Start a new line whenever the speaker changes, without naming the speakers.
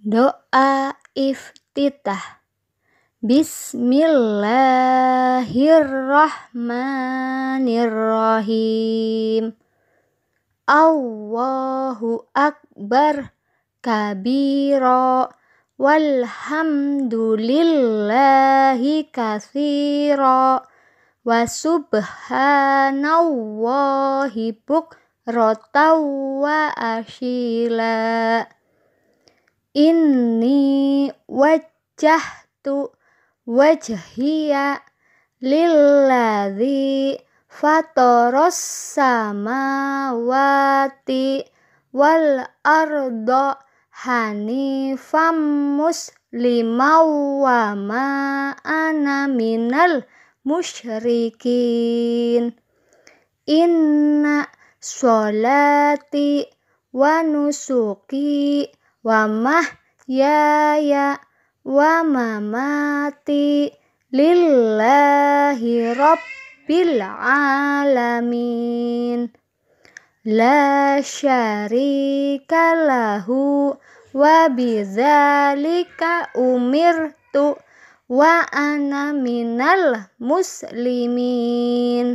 Doa iftitah Bismillahirrahmanirrahim Allahu Akbar Kabiro walhamdulillahi kathiro wa subhanallahi bukratan wa ashila inni wajjahtu wajhiya lilladhi fatoros samawati wal ardo' hanifam famus wa ma ana minal musyrikin inna sholati wa nusuki wa mahyaya wa mamati lillahi rabbil alamin la syarika lahu wa bidzalika umirtu wa ana minal muslimin